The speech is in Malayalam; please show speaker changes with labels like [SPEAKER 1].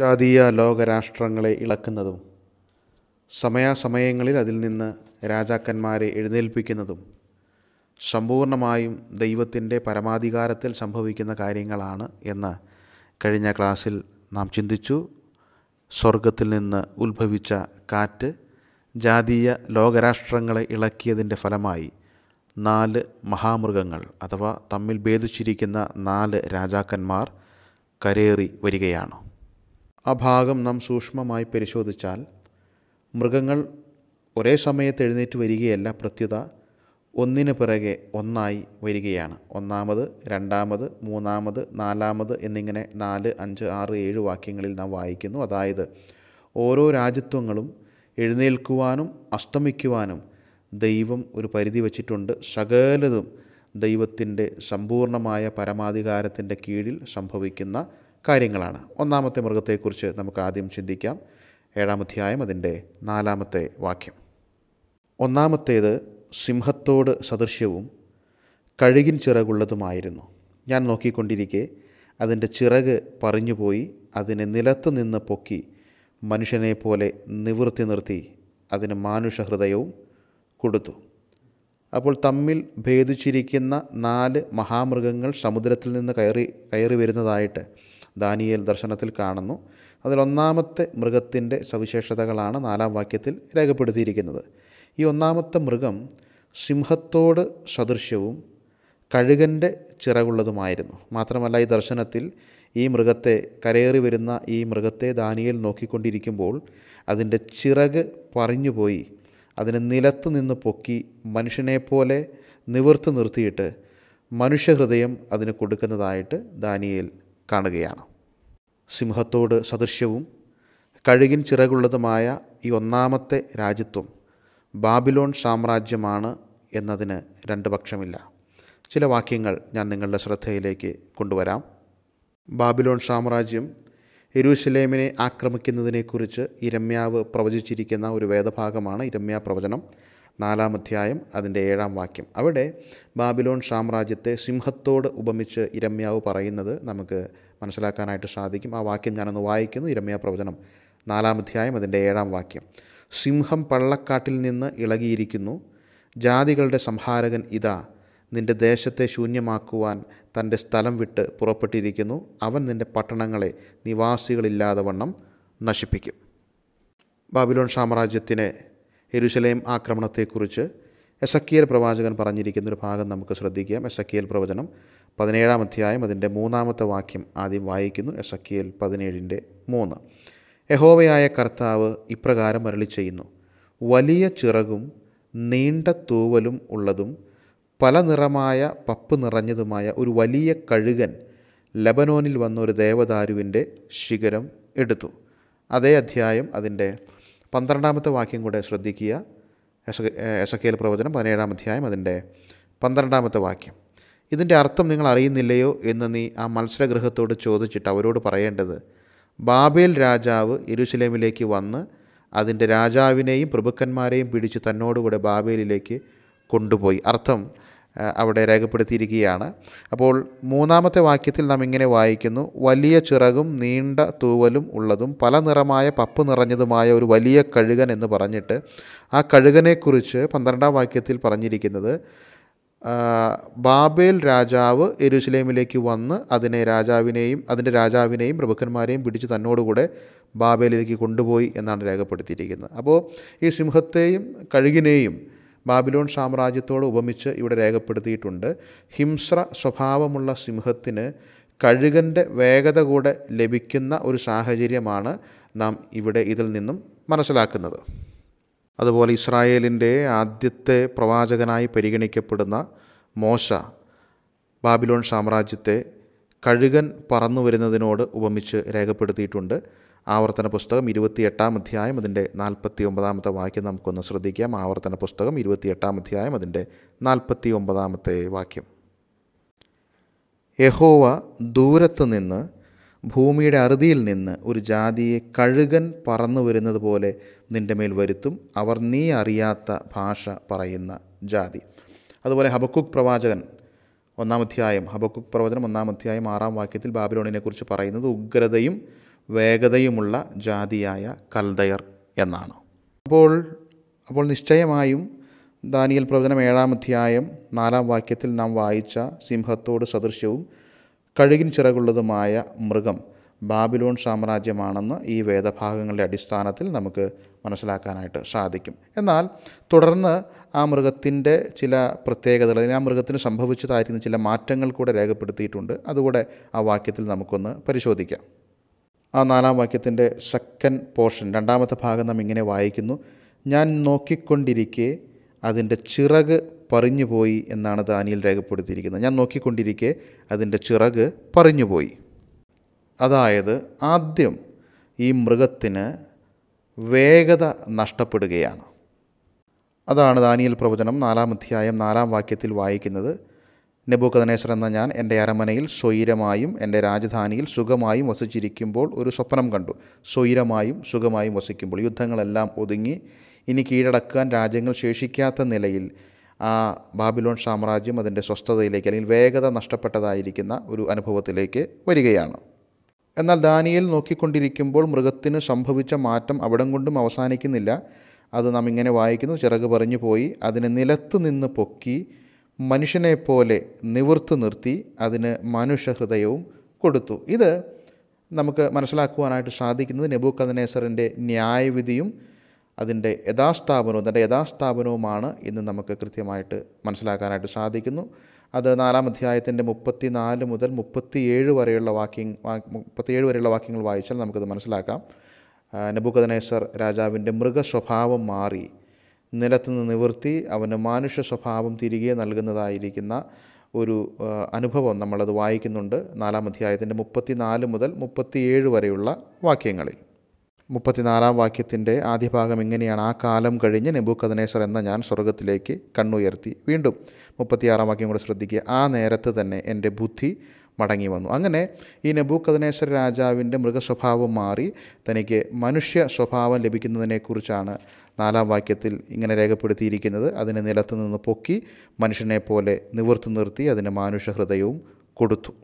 [SPEAKER 1] ജാതീയ ലോകരാഷ്ട്രങ്ങളെ ഇളക്കുന്നതും സമയാസമയങ്ങളിൽ അതിൽ നിന്ന് രാജാക്കന്മാരെ എഴുന്നേൽപ്പിക്കുന്നതും സമ്പൂർണമായും ദൈവത്തിൻ്റെ പരമാധികാരത്തിൽ സംഭവിക്കുന്ന കാര്യങ്ങളാണ് എന്ന് കഴിഞ്ഞ ക്ലാസ്സിൽ നാം ചിന്തിച്ചു സ്വർഗത്തിൽ നിന്ന് ഉത്ഭവിച്ച കാറ്റ് ജാതീയ ലോകരാഷ്ട്രങ്ങളെ ഇളക്കിയതിൻ്റെ ഫലമായി നാല് മഹാമൃഗങ്ങൾ അഥവാ തമ്മിൽ ഭേദിച്ചിരിക്കുന്ന നാല് രാജാക്കന്മാർ കരേറി വരികയാണ് ആ ഭാഗം നാം സൂക്ഷ്മമായി പരിശോധിച്ചാൽ മൃഗങ്ങൾ ഒരേ സമയത്ത് എഴുന്നേറ്റ് വരികയല്ല പ്രത്യുത ഒന്നിന് പിറകെ ഒന്നായി വരികയാണ് ഒന്നാമത് രണ്ടാമത് മൂന്നാമത് നാലാമത് എന്നിങ്ങനെ നാല് അഞ്ച് ആറ് ഏഴ് വാക്യങ്ങളിൽ നാം വായിക്കുന്നു അതായത് ഓരോ രാജ്യത്വങ്ങളും എഴുന്നേൽക്കുവാനും അസ്തമിക്കുവാനും ദൈവം ഒരു പരിധി വച്ചിട്ടുണ്ട് സകലതും ദൈവത്തിൻ്റെ സമ്പൂർണമായ പരമാധികാരത്തിൻ്റെ കീഴിൽ സംഭവിക്കുന്ന കാര്യങ്ങളാണ് ഒന്നാമത്തെ മൃഗത്തെക്കുറിച്ച് നമുക്ക് ആദ്യം ചിന്തിക്കാം ഏഴാമധ്യായം അതിൻ്റെ നാലാമത്തെ വാക്യം ഒന്നാമത്തേത് സിംഹത്തോട് സദൃശ്യവും കഴുകിൻ ചിറകുള്ളതുമായിരുന്നു ഞാൻ നോക്കിക്കൊണ്ടിരിക്കെ അതിൻ്റെ ചിറക് പറിഞ്ഞുപോയി അതിനെ നിലത്ത് നിന്ന് പൊക്കി മനുഷ്യനെ പോലെ നിവൃത്തി നിർത്തി അതിന് മാനുഷഹൃദയവും കൊടുത്തു അപ്പോൾ തമ്മിൽ ഭേദിച്ചിരിക്കുന്ന നാല് മഹാമൃഗങ്ങൾ സമുദ്രത്തിൽ നിന്ന് കയറി കയറി വരുന്നതായിട്ട് ദാനിയേൽ ദർശനത്തിൽ കാണുന്നു അതിലൊന്നാമത്തെ മൃഗത്തിൻ്റെ സവിശേഷതകളാണ് നാലാം വാക്യത്തിൽ രേഖപ്പെടുത്തിയിരിക്കുന്നത് ഈ ഒന്നാമത്തെ മൃഗം സിംഹത്തോട് സദൃശ്യവും കഴുകൻ്റെ ചിറകുള്ളതുമായിരുന്നു മാത്രമല്ല ഈ ദർശനത്തിൽ ഈ മൃഗത്തെ കരയേറി വരുന്ന ഈ മൃഗത്തെ ദാനിയിൽ നോക്കിക്കൊണ്ടിരിക്കുമ്പോൾ അതിൻ്റെ ചിറക് പറിഞ്ഞുപോയി അതിനെ നിലത്ത് നിന്ന് പൊക്കി മനുഷ്യനെപ്പോലെ നിവർത്തി നിർത്തിയിട്ട് മനുഷ്യഹൃദയം അതിന് കൊടുക്കുന്നതായിട്ട് ദാനിയേൽ കാണുകയാണ് സിംഹത്തോട് സദൃശ്യവും കഴുകിൻ ചിറകുള്ളതുമായ ഈ ഒന്നാമത്തെ രാജ്യത്വം ബാബിലോൺ സാമ്രാജ്യമാണ് എന്നതിന് രണ്ട് പക്ഷമില്ല ചില വാക്യങ്ങൾ ഞാൻ നിങ്ങളുടെ ശ്രദ്ധയിലേക്ക് കൊണ്ടുവരാം ബാബിലോൺ സാമ്രാജ്യം എരുസലേമിനെ ആക്രമിക്കുന്നതിനെക്കുറിച്ച് ഇരമ്യാവ് പ്രവചിച്ചിരിക്കുന്ന ഒരു വേദഭാഗമാണ് ഇരമ്യാ പ്രവചനം നാലാം അധ്യായം അതിൻ്റെ ഏഴാം വാക്യം അവിടെ ബാബിലോൺ സാമ്രാജ്യത്തെ സിംഹത്തോട് ഉപമിച്ച് ഇരമ്യാവ് പറയുന്നത് നമുക്ക് മനസ്സിലാക്കാനായിട്ട് സാധിക്കും ആ വാക്യം ഞാനൊന്ന് വായിക്കുന്നു ഇരമ്യ പ്രവചനം നാലാം അധ്യായം അതിൻ്റെ ഏഴാം വാക്യം സിംഹം പള്ളക്കാട്ടിൽ നിന്ന് ഇളകിയിരിക്കുന്നു ജാതികളുടെ സംഹാരകൻ ഇതാ നിന്റെ ദേശത്തെ ശൂന്യമാക്കുവാൻ തൻ്റെ സ്ഥലം വിട്ട് പുറപ്പെട്ടിരിക്കുന്നു അവൻ നിൻ്റെ പട്ടണങ്ങളെ നിവാസികളില്ലാതെ വണ്ണം നശിപ്പിക്കും ബാബിലോൺ സാമ്രാജ്യത്തിനെ എരുശലേം ആക്രമണത്തെക്കുറിച്ച് എസക്കിയൽ പ്രവാചകൻ പറഞ്ഞിരിക്കുന്ന ഒരു ഭാഗം നമുക്ക് ശ്രദ്ധിക്കാം എസക്കിയൽ പ്രവചനം പതിനേഴാം അധ്യായം അതിൻ്റെ മൂന്നാമത്തെ വാക്യം ആദ്യം വായിക്കുന്നു എസക്കിയൽ പതിനേഴിൻ്റെ മൂന്ന് യഹോവയായ കർത്താവ് ഇപ്രകാരം മരളി ചെയ്യുന്നു വലിയ ചിറകും നീണ്ട തൂവലും ഉള്ളതും പല നിറമായ പപ്പ് നിറഞ്ഞതുമായ ഒരു വലിയ കഴുകൻ ലബനോനിൽ വന്ന ഒരു ദേവദാരുവിൻ്റെ ശിഖരം എടുത്തു അതേ അധ്യായം അതിൻ്റെ പന്ത്രണ്ടാമത്തെ വാക്യം കൂടെ ശ്രദ്ധിക്കുക എസക്കേൽ പ്രവചനം പതിനേഴാം അധ്യായം അതിൻ്റെ പന്ത്രണ്ടാമത്തെ വാക്യം ഇതിൻ്റെ അർത്ഥം നിങ്ങൾ അറിയുന്നില്ലയോ എന്ന് നീ ആ മത്സരഗൃഹത്തോട് ചോദിച്ചിട്ട് അവരോട് പറയേണ്ടത് ബാബേൽ രാജാവ് ഇരുശിലേമിലേക്ക് വന്ന് അതിൻ്റെ രാജാവിനെയും പ്രഭുക്കന്മാരെയും പിടിച്ച് തന്നോടുകൂടെ ബാബേലിലേക്ക് കൊണ്ടുപോയി അർത്ഥം അവിടെ രേഖപ്പെടുത്തിയിരിക്കുകയാണ് അപ്പോൾ മൂന്നാമത്തെ വാക്യത്തിൽ നാം ഇങ്ങനെ വായിക്കുന്നു വലിയ ചിറകും നീണ്ട തൂവലും ഉള്ളതും പല നിറമായ പപ്പ് നിറഞ്ഞതുമായ ഒരു വലിയ കഴുകൻ എന്ന് പറഞ്ഞിട്ട് ആ കഴുകനെക്കുറിച്ച് പന്ത്രണ്ടാം വാക്യത്തിൽ പറഞ്ഞിരിക്കുന്നത് ബാബേൽ രാജാവ് എരുസലേമിലേക്ക് വന്ന് അതിനെ രാജാവിനെയും അതിൻ്റെ രാജാവിനെയും പ്രഭുക്കന്മാരെയും പിടിച്ച് തന്നോടുകൂടെ ബാബേലിലേക്ക് കൊണ്ടുപോയി എന്നാണ് രേഖപ്പെടുത്തിയിരിക്കുന്നത് അപ്പോൾ ഈ സിംഹത്തെയും കഴുകിനെയും ബാബിലോൺ സാമ്രാജ്യത്തോട് ഉപമിച്ച് ഇവിടെ രേഖപ്പെടുത്തിയിട്ടുണ്ട് ഹിംസ്ര സ്വഭാവമുള്ള സിംഹത്തിന് കഴുകൻ്റെ വേഗത കൂടെ ലഭിക്കുന്ന ഒരു സാഹചര്യമാണ് നാം ഇവിടെ ഇതിൽ നിന്നും മനസ്സിലാക്കുന്നത് അതുപോലെ ഇസ്രായേലിൻ്റെ ആദ്യത്തെ പ്രവാചകനായി പരിഗണിക്കപ്പെടുന്ന മോശ ബാബിലോൺ സാമ്രാജ്യത്തെ കഴുകൻ പറന്നു വരുന്നതിനോട് ഉപമിച്ച് രേഖപ്പെടുത്തിയിട്ടുണ്ട് ആവർത്തന പുസ്തകം ഇരുപത്തിയെട്ടാം അധ്യായം അതിൻ്റെ നാൽപ്പത്തി ഒമ്പതാമത്തെ വാക്യം നമുക്കൊന്ന് ശ്രദ്ധിക്കാം ആവർത്തന പുസ്തകം ഇരുപത്തിയെട്ടാം അധ്യായം അതിൻ്റെ നാൽപ്പത്തി ഒമ്പതാമത്തെ വാക്യം യഹോവ ദൂരത്ത് നിന്ന് ഭൂമിയുടെ അറുതിയിൽ നിന്ന് ഒരു ജാതിയെ കഴുകൻ പറന്നു വരുന്നത് പോലെ നിൻ്റെ മേൽ വരുത്തും അവർ നീ അറിയാത്ത ഭാഷ പറയുന്ന ജാതി അതുപോലെ ഹബക്കുക് പ്രവാചകൻ ഒന്നാമധ്യായം ഹബക്കുക് പ്രവചനം ഒന്നാമധ്യായം ആറാം വാക്യത്തിൽ ബാബിലോണിനെക്കുറിച്ച് പറയുന്നത് ഉഗ്രതയും വേഗതയുമുള്ള ജാതിയായ കൽദയർ എന്നാണ് അപ്പോൾ അപ്പോൾ നിശ്ചയമായും ദാനിയൽ പ്രവചനം ഏഴാം അധ്യായം നാലാം വാക്യത്തിൽ നാം വായിച്ച സിംഹത്തോട് സദൃശ്യവും കഴുകിൻ ചിറകുള്ളതുമായ മൃഗം ബാബിലോൺ സാമ്രാജ്യമാണെന്ന് ഈ വേദഭാഗങ്ങളുടെ അടിസ്ഥാനത്തിൽ നമുക്ക് മനസ്സിലാക്കാനായിട്ട് സാധിക്കും എന്നാൽ തുടർന്ന് ആ മൃഗത്തിൻ്റെ ചില പ്രത്യേകതകൾ അല്ലെങ്കിൽ ആ മൃഗത്തിന് സംഭവിച്ചതായിരിക്കുന്ന ചില മാറ്റങ്ങൾ കൂടെ രേഖപ്പെടുത്തിയിട്ടുണ്ട് അതുകൂടെ ആ വാക്യത്തിൽ നമുക്കൊന്ന് പരിശോധിക്കാം ആ നാലാം വാക്യത്തിൻ്റെ സെക്കൻ പോർഷൻ രണ്ടാമത്തെ ഭാഗം നാം ഇങ്ങനെ വായിക്കുന്നു ഞാൻ നോക്കിക്കൊണ്ടിരിക്കെ അതിൻ്റെ ചിറക് പറിഞ്ഞുപോയി എന്നാണ് ദാനിയിൽ രേഖപ്പെടുത്തിയിരിക്കുന്നത് ഞാൻ നോക്കിക്കൊണ്ടിരിക്കെ അതിൻ്റെ ചിറക് പറിഞ്ഞുപോയി അതായത് ആദ്യം ഈ മൃഗത്തിന് വേഗത നഷ്ടപ്പെടുകയാണ് അതാണ് ദാനിയൽ പ്രവചനം നാലാം അധ്യായം നാലാം വാക്യത്തിൽ വായിക്കുന്നത് നെബൂക്കദനേസർ എന്ന ഞാൻ എൻ്റെ അരമനയിൽ സ്വൈരമായും എൻ്റെ രാജധാനിയിൽ സുഖമായും വസിച്ചിരിക്കുമ്പോൾ ഒരു സ്വപ്നം കണ്ടു സ്വൈരമായും സുഖമായും വസിക്കുമ്പോൾ യുദ്ധങ്ങളെല്ലാം ഒതുങ്ങി ഇനി കീഴടക്കാൻ രാജ്യങ്ങൾ ശേഷിക്കാത്ത നിലയിൽ ആ ബാബിലോൺ സാമ്രാജ്യം അതിൻ്റെ സ്വസ്ഥതയിലേക്ക് അല്ലെങ്കിൽ വേഗത നഷ്ടപ്പെട്ടതായിരിക്കുന്ന ഒരു അനുഭവത്തിലേക്ക് വരികയാണ് എന്നാൽ ദാനിയൽ നോക്കിക്കൊണ്ടിരിക്കുമ്പോൾ മൃഗത്തിന് സംഭവിച്ച മാറ്റം അവിടം കൊണ്ടും അവസാനിക്കുന്നില്ല അത് നാം ഇങ്ങനെ വായിക്കുന്നു ചിറക് പറഞ്ഞു പോയി അതിനെ നിലത്ത് നിന്ന് പൊക്കി മനുഷ്യനെ പോലെ നിർത്തി അതിന് മനുഷ്യഹൃദയവും കൊടുത്തു ഇത് നമുക്ക് മനസ്സിലാക്കുവാനായിട്ട് സാധിക്കുന്നത് നെബൂക്കദനേസറിൻ്റെ ന്യായവിധിയും അതിൻ്റെ യഥാസ്ഥാപനവും അതിൻ്റെ യഥാസ്ഥാപനവുമാണ് ഇന്ന് നമുക്ക് കൃത്യമായിട്ട് മനസ്സിലാക്കാനായിട്ട് സാധിക്കുന്നു അത് നാലാം അധ്യായത്തിൻ്റെ മുപ്പത്തി നാല് മുതൽ മുപ്പത്തിയേഴ് വരെയുള്ള വാക്യങ് മുപ്പത്തിയേഴ് വരെയുള്ള വാക്യങ്ങൾ വായിച്ചാൽ നമുക്കത് മനസ്സിലാക്കാം നബുക്കദനേശ്വർ രാജാവിൻ്റെ മൃഗസ്വഭാവം മാറി നിലത്തുനിന്ന് നിവർത്തി അവന് മാനുഷ്യ സ്വഭാവം തിരികെ നൽകുന്നതായിരിക്കുന്ന ഒരു അനുഭവം നമ്മളത് വായിക്കുന്നുണ്ട് നാലാം അധ്യായത്തിൻ്റെ മുപ്പത്തിനാല് മുതൽ മുപ്പത്തിയേഴ് വരെയുള്ള വാക്യങ്ങളിൽ മുപ്പത്തിനാലാം വാക്യത്തിൻ്റെ ആദ്യ ഭാഗം ഇങ്ങനെയാണ് ആ കാലം കഴിഞ്ഞ് നെബൂക്കദനേശ്വർ എന്ന ഞാൻ സ്വർഗത്തിലേക്ക് കണ്ണുയർത്തി വീണ്ടും മുപ്പത്തിയാറാം വാക്യം കൂടെ ശ്രദ്ധിക്കുക ആ നേരത്ത് തന്നെ എൻ്റെ ബുദ്ധി മടങ്ങി വന്നു അങ്ങനെ ഈ നബൂക്കദനേശ്വര രാജാവിൻ്റെ മൃഗസ്വഭാവം മാറി തനിക്ക് മനുഷ്യ സ്വഭാവം ലഭിക്കുന്നതിനെക്കുറിച്ചാണ് നാലാം വാക്യത്തിൽ ഇങ്ങനെ രേഖപ്പെടുത്തിയിരിക്കുന്നത് അതിനെ നിലത്തുനിന്ന് പൊക്കി മനുഷ്യനെ പോലെ നിവർത്തി നിർത്തി അതിന് മാനുഷ്യ ഹൃദയവും കൊടുത്തു